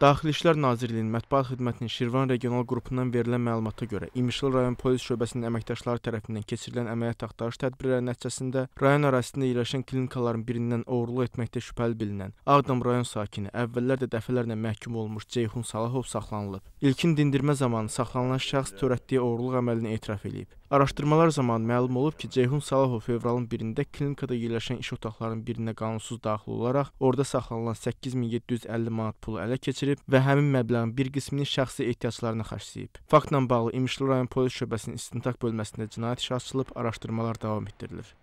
Daxili İşlər Nazirliyinin mətbuat xidmətinin Şirvan regional qrupundan verilən məlumata görə İmişli rayon polis şöbəsinin əməkdaşları tərəfindən keçirilən əməliyyat axtarış tədbirləri nəticəsində rayon ərazisində yerləşən klinikaların birindən oğurluq etməkdə şübhəli bilinən Ağdam rayon sakini əvvəllər də dəfələrlə məhkum olmuş Ceyhun Salahov saxlanılıb. İlkin dindirmə zamanı saxlanılan şəxs törətdiyi oğurluq əməlini etiraf edib. Araşdırmalar zamanı məlum olub ki, Ceyhun Salahov fevralın 1-də klinikada yerləşən iş otaqlarının birinə qanunsuz daxil olaraq orada saxlanılan 8750 manat pulu ələ keçirib verib və həmin məbləğin bir qismini şəxsi ehtiyaclarına xərcləyib. Faktla bağlı İmişli rayon polis şöbəsinin istintaq bölməsində cinayət işi açılıb, araşdırmalar davam etdirilir.